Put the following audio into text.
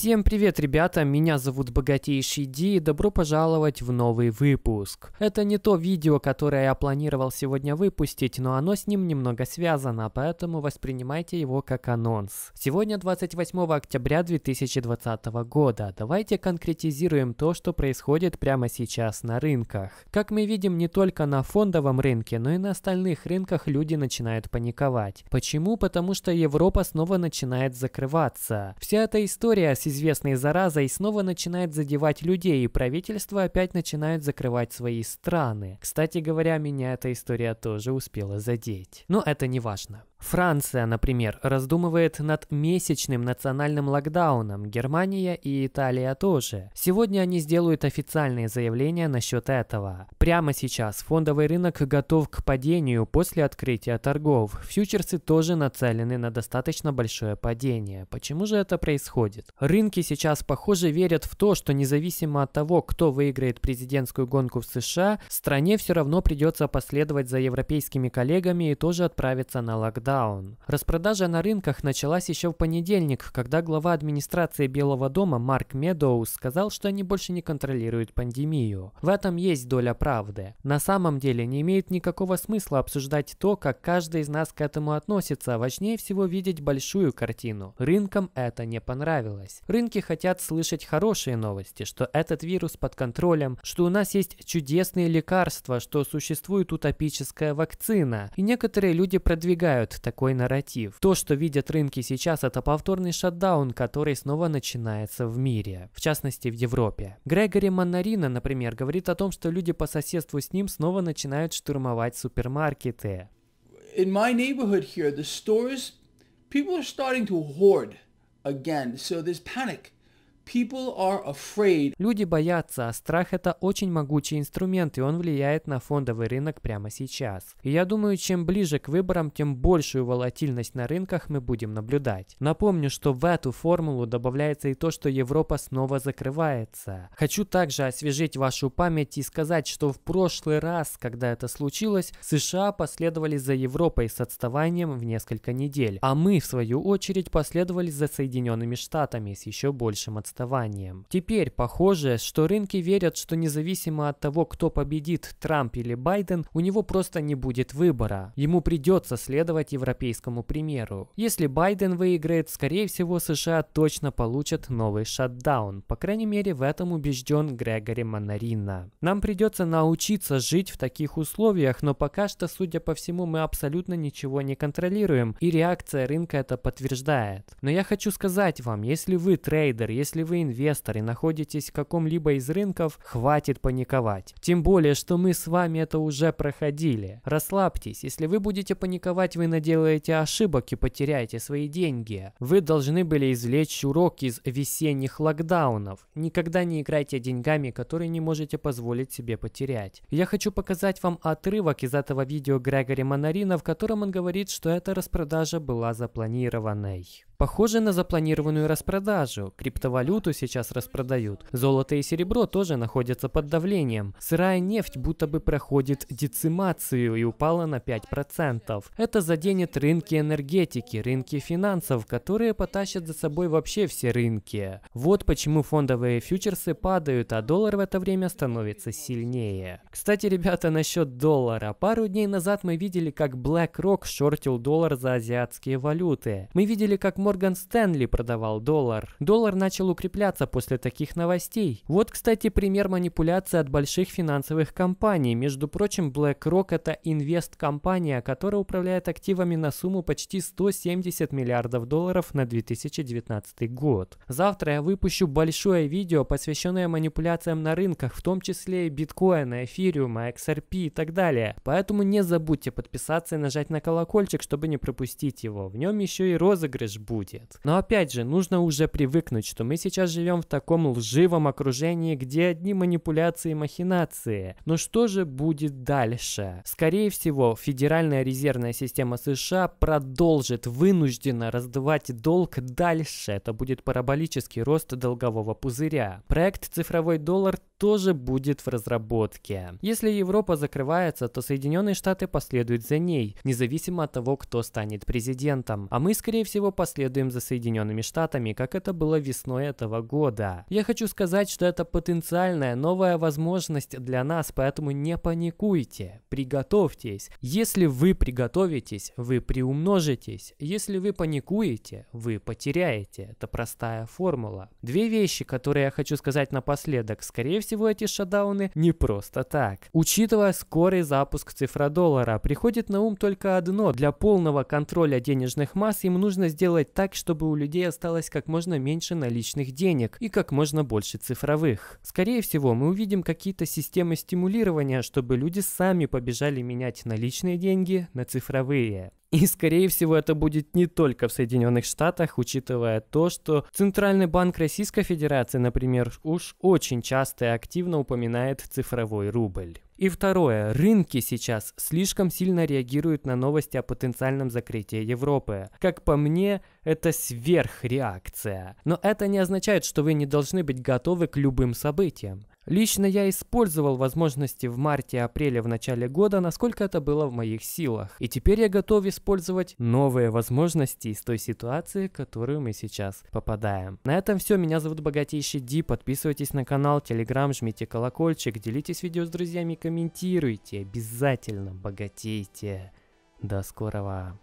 Всем привет, ребята! Меня зовут Богатейший Ди и добро пожаловать в новый выпуск. Это не то видео, которое я планировал сегодня выпустить, но оно с ним немного связано, поэтому воспринимайте его как анонс. Сегодня 28 октября 2020 года. Давайте конкретизируем то, что происходит прямо сейчас на рынках. Как мы видим, не только на фондовом рынке, но и на остальных рынках люди начинают паниковать. Почему? Потому что Европа снова начинает закрываться. Вся эта история с известной заразой снова начинает задевать людей, и правительство опять начинает закрывать свои страны. Кстати говоря, меня эта история тоже успела задеть. Но это не важно. Франция, например, раздумывает над месячным национальным локдауном, Германия и Италия тоже. Сегодня они сделают официальные заявления насчет этого. Прямо сейчас фондовый рынок готов к падению после открытия торгов. Фьючерсы тоже нацелены на достаточно большое падение. Почему же это происходит? Рынки сейчас, похоже, верят в то, что независимо от того, кто выиграет президентскую гонку в США, стране все равно придется последовать за европейскими коллегами и тоже отправиться на локдаун. Даун. Распродажа на рынках началась еще в понедельник, когда глава администрации Белого дома Марк Медоуз сказал, что они больше не контролируют пандемию. В этом есть доля правды. На самом деле не имеет никакого смысла обсуждать то, как каждый из нас к этому относится, важнее всего видеть большую картину. Рынкам это не понравилось. Рынки хотят слышать хорошие новости, что этот вирус под контролем, что у нас есть чудесные лекарства, что существует утопическая вакцина. И некоторые люди продвигают такой нарратив. То, что видят рынки сейчас, это повторный шатдаун, который снова начинается в мире, в частности в Европе. Грегори Маннарина, например, говорит о том, что люди по соседству с ним снова начинают штурмовать супермаркеты. In my neighborhood here, the stores, people are starting to hoard again, so there's panic. People are afraid. Люди боятся, а страх – это очень могучий инструмент, и он влияет на фондовый рынок прямо сейчас. И я думаю, чем ближе к выборам, тем большую волатильность на рынках мы будем наблюдать. Напомню, что в эту формулу добавляется и то, что Европа снова закрывается. Хочу также освежить вашу память и сказать, что в прошлый раз, когда это случилось, США последовали за Европой с отставанием в несколько недель, а мы, в свою очередь, последовали за Соединенными Штатами с еще большим отставанием отставанием. Теперь похоже, что рынки верят, что независимо от того, кто победит, Трамп или Байден, у него просто не будет выбора. Ему придется следовать европейскому примеру. Если Байден выиграет, скорее всего, США точно получат новый шатдаун. По крайней мере, в этом убежден Грегори Монарина. Нам придется научиться жить в таких условиях, но пока что, судя по всему, мы абсолютно ничего не контролируем, и реакция рынка это подтверждает. Но я хочу сказать вам, если вы трейдер, если вы вы инвестор и находитесь в каком-либо из рынков, хватит паниковать. Тем более, что мы с вами это уже проходили. Расслабьтесь, если вы будете паниковать, вы наделаете ошибок и потеряете свои деньги. Вы должны были извлечь урок из весенних локдаунов. Никогда не играйте деньгами, которые не можете позволить себе потерять. Я хочу показать вам отрывок из этого видео Грегори Монарина, в котором он говорит, что эта распродажа была запланированной. Похоже на запланированную распродажу. Криптовалюту сейчас распродают. Золото и серебро тоже находятся под давлением. Сырая нефть будто бы проходит децимацию и упала на 5%. Это заденет рынки энергетики, рынки финансов, которые потащат за собой вообще все рынки. Вот почему фондовые фьючерсы падают, а доллар в это время становится сильнее. Кстати, ребята, насчет доллара. Пару дней назад мы видели, как BlackRock шортил доллар за азиатские валюты. Мы видели, как можно Морган Стэнли продавал доллар. Доллар начал укрепляться после таких новостей. Вот, кстати, пример манипуляции от больших финансовых компаний. Между прочим, BlackRock – это инвест-компания, которая управляет активами на сумму почти 170 миллиардов долларов на 2019 год. Завтра я выпущу большое видео, посвященное манипуляциям на рынках, в том числе и биткоина, эфириума, XRP и так далее. Поэтому не забудьте подписаться и нажать на колокольчик, чтобы не пропустить его. В нем еще и розыгрыш будет судит. Но опять же, нужно уже привыкнуть, что мы сейчас живем в таком лживом окружении, где одни манипуляции и махинации. Но что же будет дальше? Скорее всего, Федеральная резервная система США продолжит вынужденно раздавать долг дальше. Это будет параболический рост долгового пузыря. Проект «Цифровой доллар» тоже будет в разработке. Если Европа закрывается, то Соединенные Штаты последуют за ней, независимо от того, кто станет президентом. А мы, скорее всего, последуем следуем за Соединенными Штатами, как это было весной этого года. Я хочу сказать, что это потенциальная новая возможность для нас, поэтому не паникуйте, приготовьтесь. Если вы приготовитесь, вы приумножитесь. Если вы паникуете, вы потеряете. Это простая формула. Две вещи, которые я хочу сказать напоследок. Скорее всего, эти шатдауны не просто так. Учитывая скорый запуск цифра доллара, приходит на ум только одно. Для полного контроля денежных масс им нужно сделать так, чтобы у людей осталось как можно меньше наличных денег и как можно больше цифровых. Скорее всего, мы увидим какие-то системы стимулирования, чтобы люди сами побежали менять наличные деньги на цифровые. И, скорее всего, это будет не только в Соединенных Штатах, учитывая то, что Центральный банк Российской Федерации, например, уж очень часто и активно упоминает цифровой рубль. И второе, рынки сейчас слишком сильно реагируют на новости о потенциальном закрытии Европы. Как по мне, это сверхреакция. Но это не означает, что вы не должны быть готовы к любым событиям. Лично я использовал возможности в марте-апреле в начале года, насколько это было в моих силах. И теперь я готов использовать новые возможности из той ситуации, в которую мы сейчас попадаем. На этом все. Меня зовут Богатейший Ди. Подписывайтесь на канал, телеграм, жмите колокольчик, делитесь видео с друзьями, комментируйте. Обязательно богатейте. До скорого.